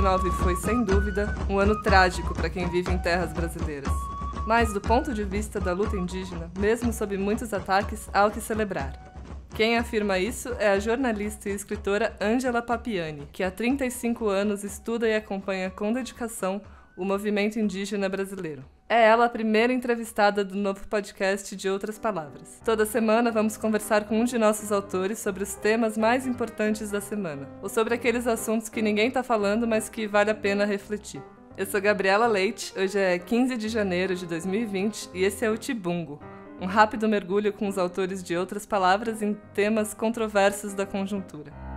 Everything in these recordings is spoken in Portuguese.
2019 foi, sem dúvida, um ano trágico para quem vive em terras brasileiras. Mas, do ponto de vista da luta indígena, mesmo sob muitos ataques, há o que celebrar. Quem afirma isso é a jornalista e escritora Angela Papiani, que há 35 anos estuda e acompanha com dedicação o movimento indígena brasileiro é ela a primeira entrevistada do novo podcast de Outras Palavras. Toda semana vamos conversar com um de nossos autores sobre os temas mais importantes da semana, ou sobre aqueles assuntos que ninguém está falando, mas que vale a pena refletir. Eu sou Gabriela Leite, hoje é 15 de janeiro de 2020 e esse é o Tibungo, um rápido mergulho com os autores de Outras Palavras em temas controversos da conjuntura.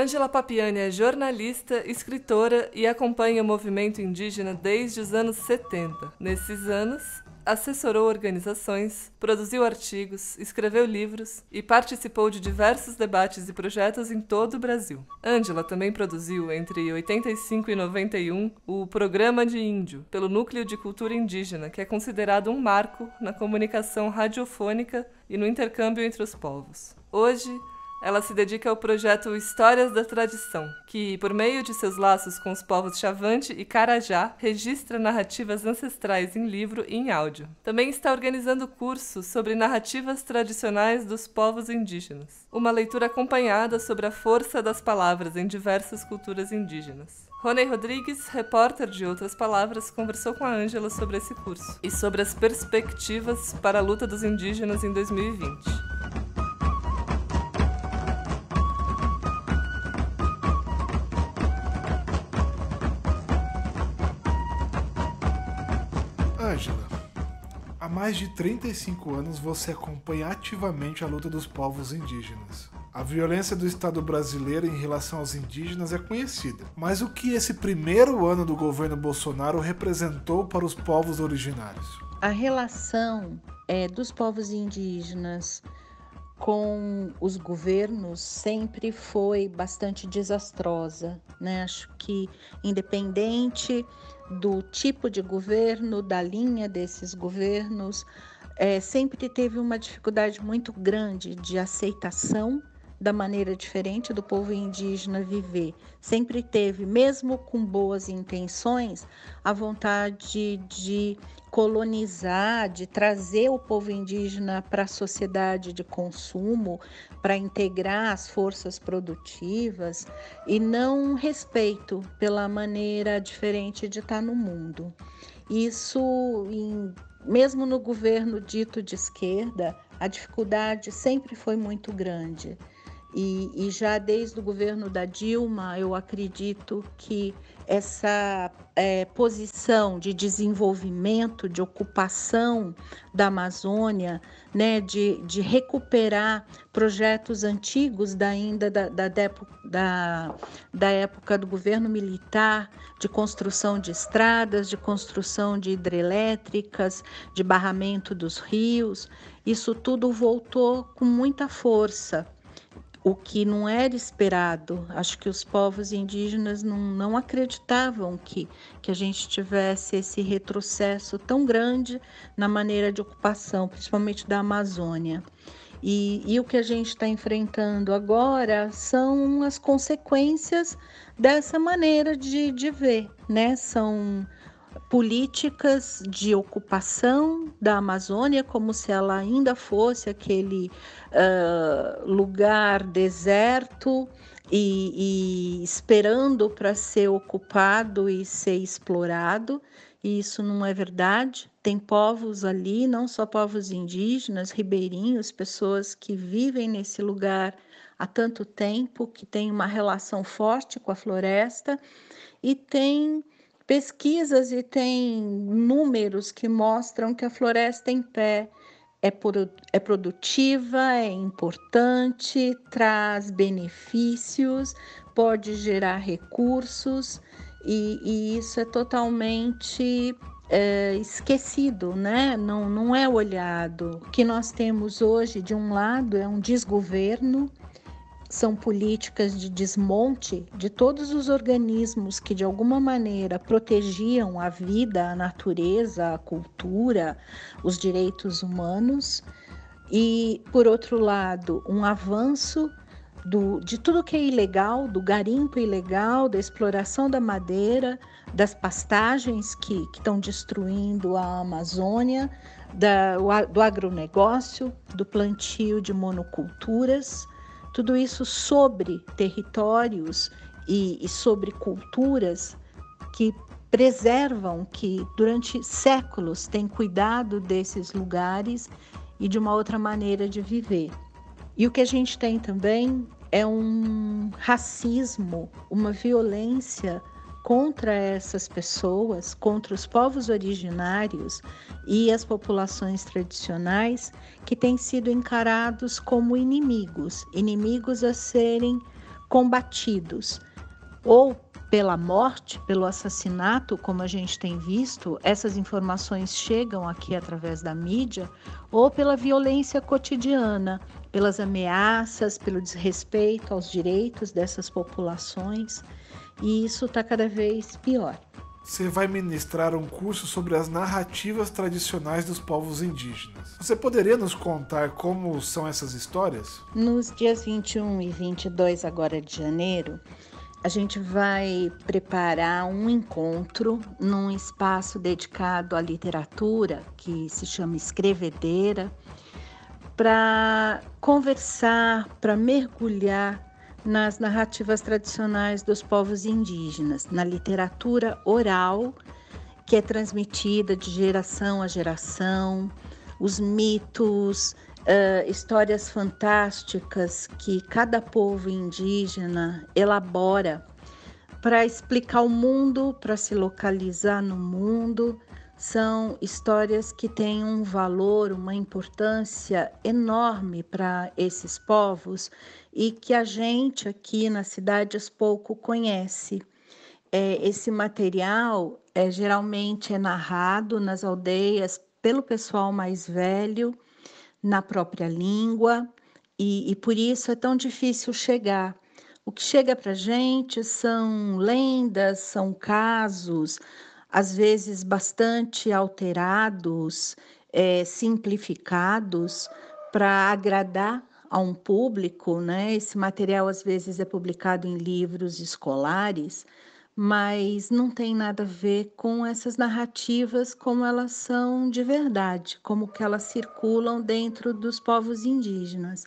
Ângela Papiani é jornalista, escritora e acompanha o movimento indígena desde os anos 70. Nesses anos, assessorou organizações, produziu artigos, escreveu livros e participou de diversos debates e projetos em todo o Brasil. Ângela também produziu, entre 85 e 91, o Programa de Índio, pelo Núcleo de Cultura Indígena, que é considerado um marco na comunicação radiofônica e no intercâmbio entre os povos. Hoje, ela se dedica ao projeto Histórias da Tradição, que, por meio de seus laços com os povos Chavante e Carajá, registra narrativas ancestrais em livro e em áudio. Também está organizando cursos sobre narrativas tradicionais dos povos indígenas, uma leitura acompanhada sobre a força das palavras em diversas culturas indígenas. Rony Rodrigues, repórter de Outras Palavras, conversou com a Ângela sobre esse curso e sobre as perspectivas para a luta dos indígenas em 2020. mais de 35 anos você acompanha ativamente a luta dos povos indígenas. A violência do Estado brasileiro em relação aos indígenas é conhecida, mas o que esse primeiro ano do governo Bolsonaro representou para os povos originários? A relação é, dos povos indígenas com os governos sempre foi bastante desastrosa, né? Acho que independente do tipo de governo, da linha desses governos, é, sempre teve uma dificuldade muito grande de aceitação da maneira diferente do povo indígena viver. Sempre teve, mesmo com boas intenções, a vontade de colonizar, de trazer o povo indígena para a sociedade de consumo, para integrar as forças produtivas e não respeito pela maneira diferente de estar no mundo. Isso, em, mesmo no governo dito de esquerda, a dificuldade sempre foi muito grande. E, e, já desde o governo da Dilma, eu acredito que essa é, posição de desenvolvimento, de ocupação da Amazônia, né, de, de recuperar projetos antigos da, ainda da, da, da, da época do governo militar, de construção de estradas, de construção de hidrelétricas, de barramento dos rios, isso tudo voltou com muita força o que não era esperado. Acho que os povos indígenas não, não acreditavam que, que a gente tivesse esse retrocesso tão grande na maneira de ocupação, principalmente da Amazônia. E, e, o que a gente está enfrentando agora são as consequências dessa maneira de, de ver, né? São políticas de ocupação da Amazônia, como se ela ainda fosse aquele uh, lugar deserto e, e esperando para ser ocupado e ser explorado. E isso não é verdade. Tem povos ali, não só povos indígenas, ribeirinhos, pessoas que vivem nesse lugar há tanto tempo, que têm uma relação forte com a floresta e tem pesquisas e tem números que mostram que a floresta em pé é, é produtiva, é importante, traz benefícios, pode gerar recursos e, e isso é totalmente é, esquecido, né? Não, não é olhado. O que nós temos hoje, de um lado, é um desgoverno são políticas de desmonte de todos os organismos que de alguma maneira protegiam a vida, a natureza, a cultura, os direitos humanos, e, por outro lado, um avanço do, de tudo que é ilegal, do garimpo ilegal, da exploração da madeira, das pastagens que, estão destruindo a Amazônia, da, do agronegócio, do plantio de monoculturas tudo isso sobre territórios e, e sobre culturas que preservam, que durante séculos têm cuidado desses lugares e de uma outra maneira de viver. E o que a gente tem também é um racismo, uma violência contra essas pessoas, contra os povos originários e as populações tradicionais que têm sido encarados como inimigos, inimigos a serem combatidos ou pela morte, pelo assassinato, como a gente tem visto, essas informações chegam aqui através da mídia, ou pela violência cotidiana, pelas ameaças, pelo desrespeito aos direitos dessas populações. E isso está cada vez pior. Você vai ministrar um curso sobre as narrativas tradicionais dos povos indígenas. Você poderia nos contar como são essas histórias? Nos dias 21 e 22 agora de janeiro, a gente vai preparar um encontro num espaço dedicado à literatura, que se chama Escrevedeira, para conversar, para mergulhar nas narrativas tradicionais dos povos indígenas, na literatura oral que é transmitida de geração a geração, os mitos, uh, histórias fantásticas que cada povo indígena elabora para explicar o mundo, para se localizar no mundo são histórias que têm um valor, uma importância enorme para esses povos e que a gente aqui nas cidades pouco conhece. É, esse material é, geralmente é narrado nas aldeias pelo pessoal mais velho, na própria língua, e, e por isso é tão difícil chegar. O que chega para gente são lendas, são casos, às vezes bastante alterados, é, simplificados, para agradar a um público, né? Esse material às vezes é publicado em livros escolares, mas não tem nada a ver com essas narrativas como elas são de verdade, como que elas circulam dentro dos povos indígenas.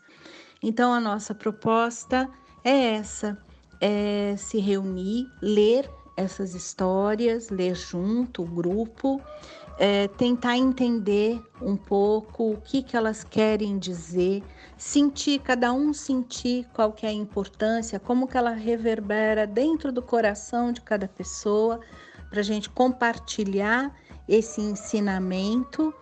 Então a nossa proposta é essa, é se reunir, ler essas histórias, ler junto, o grupo, é, tentar entender um pouco o que, que elas querem dizer, sentir, cada um sentir qual que é a importância, como que ela reverbera dentro do coração de cada pessoa, para a gente compartilhar esse ensinamento.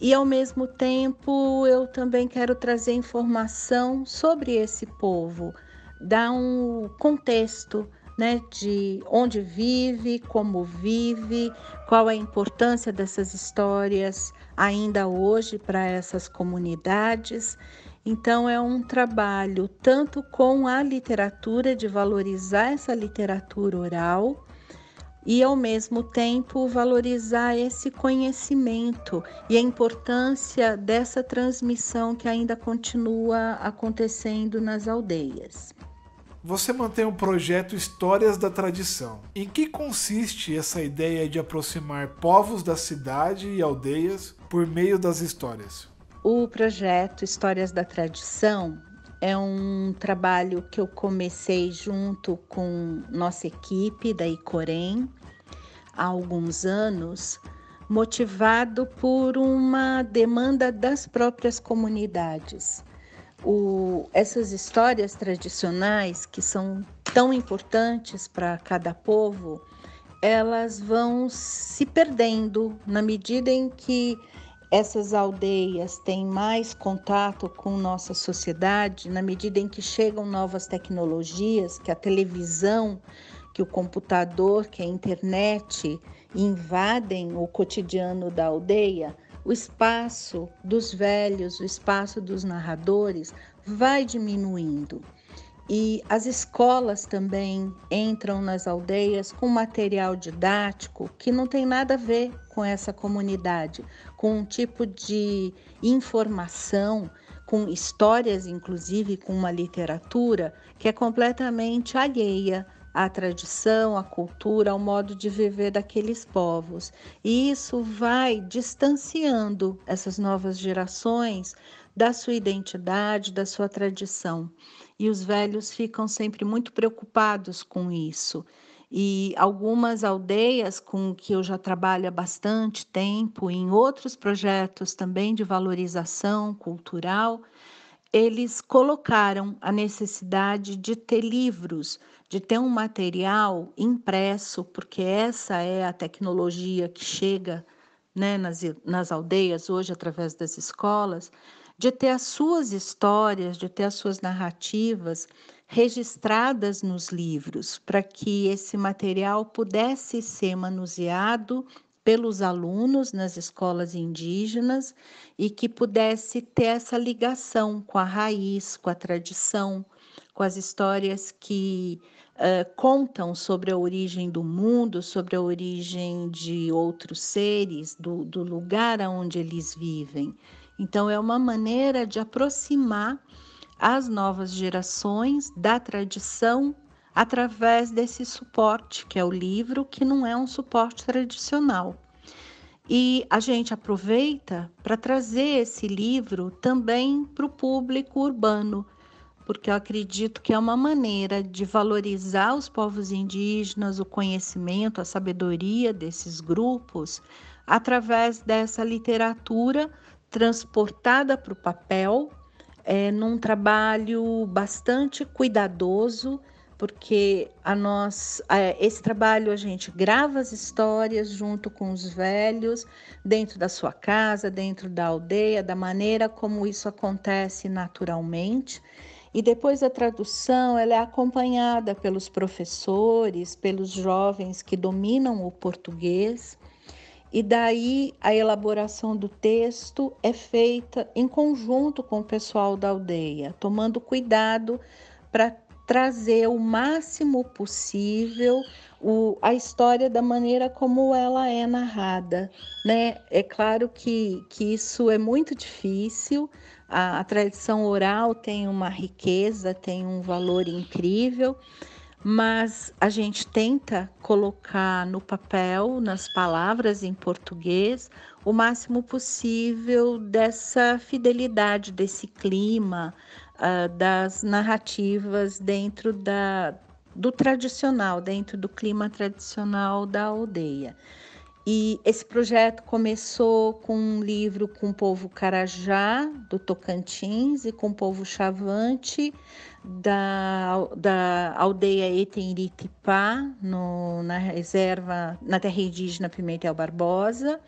E ao mesmo tempo, eu também quero trazer informação sobre esse povo, dar um contexto né, de onde vive, como vive, qual é a importância dessas histórias ainda hoje para essas comunidades. Então, é um trabalho tanto com a literatura, de valorizar essa literatura oral, e ao mesmo tempo valorizar esse conhecimento e a importância dessa transmissão que ainda continua acontecendo nas aldeias você mantém o projeto Histórias da Tradição. Em que consiste essa ideia de aproximar povos da cidade e aldeias por meio das histórias? O projeto Histórias da Tradição é um trabalho que eu comecei junto com nossa equipe da Icorém há alguns anos, motivado por uma demanda das próprias comunidades o, essas histórias tradicionais que são tão importantes para cada povo, elas vão se perdendo na medida em que essas aldeias têm mais contato com nossa sociedade, na medida em que chegam novas tecnologias, que a televisão, que o computador, que a internet invadem o cotidiano da aldeia o espaço dos velhos, o espaço dos narradores vai diminuindo. E as escolas também entram nas aldeias com material didático que não tem nada a ver com essa comunidade, com um tipo de informação, com histórias, inclusive com uma literatura que é completamente alheia a tradição, a cultura, o modo de viver daqueles povos. E isso vai distanciando essas novas gerações da sua identidade, da sua tradição. E os velhos ficam sempre muito preocupados com isso. E algumas aldeias com que eu já trabalho há bastante tempo, em outros projetos também de valorização cultural, eles colocaram a necessidade de ter livros, de ter um material impresso, porque essa é a tecnologia que chega né, nas, nas aldeias hoje através das escolas, de ter as suas histórias, de ter as suas narrativas registradas nos livros, para que esse material pudesse ser manuseado pelos alunos nas escolas indígenas e que pudesse ter essa ligação com a raiz, com a tradição, com as histórias que uh, contam sobre a origem do mundo, sobre a origem de outros seres, do, do lugar onde eles vivem. Então, é uma maneira de aproximar as novas gerações da tradição através desse suporte, que é o livro, que não é um suporte tradicional. E a gente aproveita para trazer esse livro também para o público urbano, porque eu acredito que é uma maneira de valorizar os povos indígenas, o conhecimento, a sabedoria desses grupos, através dessa literatura transportada para o papel, é, num trabalho bastante cuidadoso porque a nós, esse trabalho a gente grava as histórias junto com os velhos, dentro da sua casa, dentro da aldeia, da maneira como isso acontece naturalmente. E depois a tradução, ela é acompanhada pelos professores, pelos jovens que dominam o português. E daí a elaboração do texto é feita em conjunto com o pessoal da aldeia, tomando cuidado para trazer o máximo possível o, a história da maneira como ela é narrada. Né? É claro que, que isso é muito difícil, a, a tradição oral tem uma riqueza, tem um valor incrível, mas a gente tenta colocar no papel, nas palavras em português, o máximo possível dessa fidelidade, desse clima, uh, das narrativas dentro da, do tradicional, dentro do clima tradicional da aldeia. E esse projeto começou com um livro com o povo Carajá, do Tocantins, e com o povo Chavante, da, da aldeia Etenritipá, na reserva, na terra indígena Pimentel Barbosa.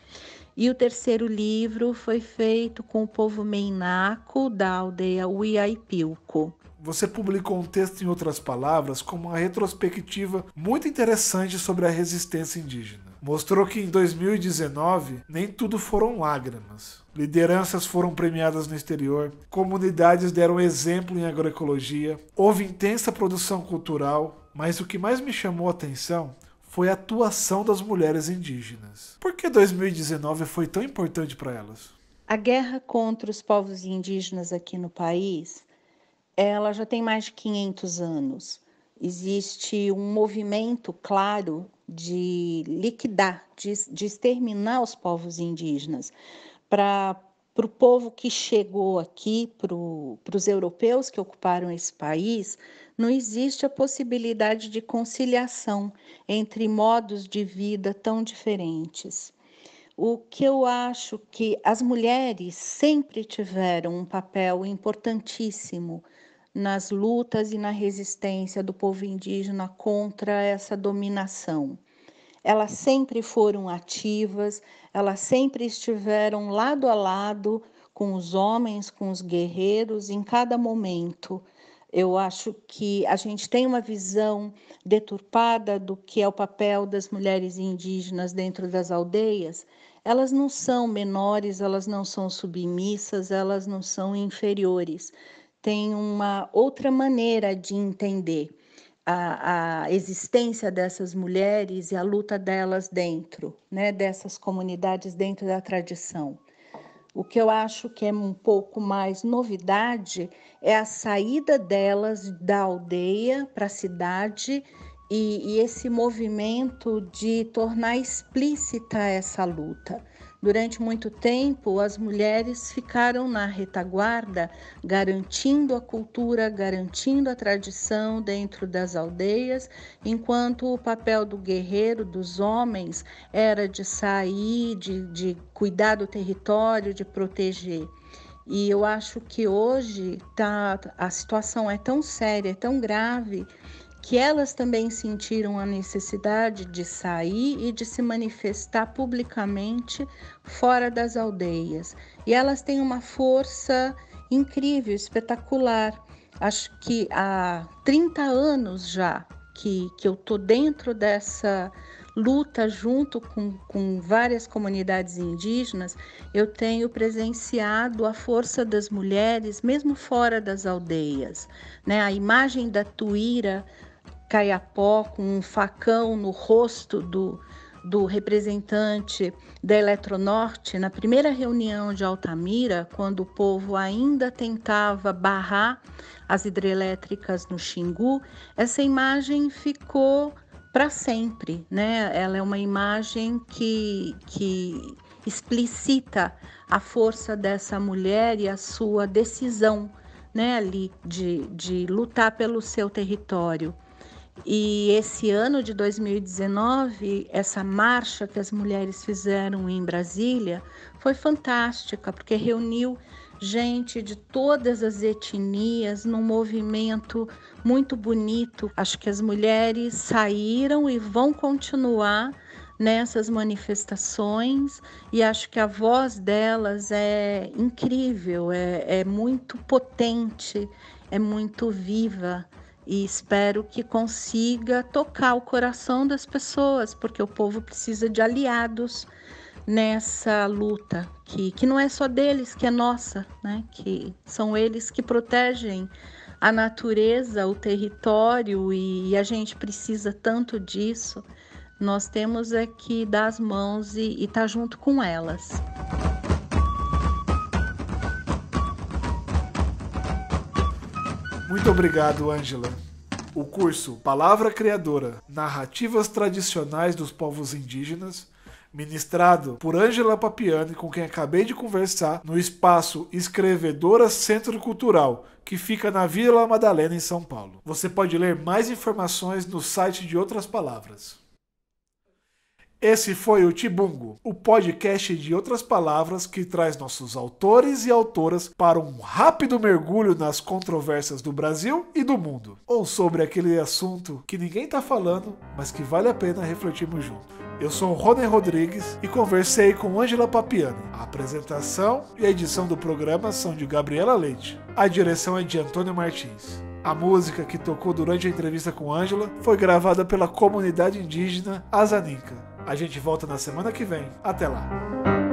E o terceiro livro foi feito com o povo meinaco da aldeia Uiaipilco. Você publicou um texto, em outras palavras, como uma retrospectiva muito interessante sobre a resistência indígena mostrou que em 2019 nem tudo foram lágrimas. Lideranças foram premiadas no exterior, comunidades deram exemplo em agroecologia, houve intensa produção cultural, mas o que mais me chamou a atenção foi a atuação das mulheres indígenas. Por que 2019 foi tão importante para elas? A guerra contra os povos indígenas aqui no país, ela já tem mais de 500 anos. Existe um movimento claro de liquidar, de, de exterminar os povos indígenas, para para o povo que chegou aqui, para os europeus que ocuparam esse país, não existe a possibilidade de conciliação entre modos de vida tão diferentes. O que eu acho que as mulheres sempre tiveram um papel importantíssimo nas lutas e na resistência do povo indígena contra essa dominação. Elas sempre foram ativas, elas sempre estiveram lado a lado com os homens, com os guerreiros, em cada momento. Eu acho que a gente tem uma visão deturpada do que é o papel das mulheres indígenas dentro das aldeias. Elas não são menores, elas não são submissas, elas não são inferiores. Tem uma outra maneira de entender a, a existência dessas mulheres e a luta delas dentro, né, dessas comunidades dentro da tradição. O que eu acho que é um pouco mais novidade é a saída delas da aldeia para a cidade e, e esse movimento de tornar explícita essa luta. Durante muito tempo, as mulheres ficaram na retaguarda, garantindo a cultura, garantindo a tradição dentro das aldeias, enquanto o papel do guerreiro, dos homens, era de sair, de, de cuidar do território, de proteger. E eu acho que hoje tá, a situação é tão séria, é tão grave que elas também sentiram a necessidade de sair e de se manifestar publicamente fora das aldeias. E elas têm uma força incrível, espetacular. Acho que há 30 anos já que, que eu estou dentro dessa luta junto com, com várias comunidades indígenas, eu tenho presenciado a força das mulheres, mesmo fora das aldeias. Né? A imagem da Tuíra Caiapó com um facão no rosto do, do representante da Eletronorte, na primeira reunião de Altamira, quando o povo ainda tentava barrar as hidrelétricas no Xingu, essa imagem ficou para sempre, né? Ela é uma imagem que, que explicita a força dessa mulher e a sua decisão né, ali de, de lutar pelo seu território. E esse ano de 2019, essa marcha que as mulheres fizeram em Brasília foi fantástica, porque reuniu gente de todas as etnias num movimento muito bonito. Acho que as mulheres saíram e vão continuar nessas manifestações e acho que a voz delas é incrível, é, é muito potente, é muito viva e espero que consiga tocar o coração das pessoas, porque o povo precisa de aliados nessa luta, que, que não é só deles, que é nossa, né? que são eles que protegem a natureza, o território, e, a gente precisa tanto disso. Nós temos é que dar as mãos e estar tá junto com elas. Muito obrigado, Ângela. O curso Palavra Criadora Narrativas Tradicionais dos Povos Indígenas, ministrado por Ângela Papiani, com quem acabei de conversar, no espaço Escrevedora Centro Cultural, que fica na Vila Madalena, em São Paulo. Você pode ler mais informações no site de Outras Palavras. Esse foi o Tibungo, o podcast de outras palavras que traz nossos autores e autoras para um rápido mergulho nas controvérsias do Brasil e do mundo, ou sobre aquele assunto que ninguém tá falando, mas que vale a pena refletirmos junto. Eu sou o Ronen Rodrigues e conversei com Ângela Papiano. A apresentação e a edição do programa são de Gabriela Leite. A direção é de Antônio Martins. A música que tocou durante a entrevista com Ângela foi gravada pela comunidade indígena Azaninca a gente volta na semana que vem. Até lá.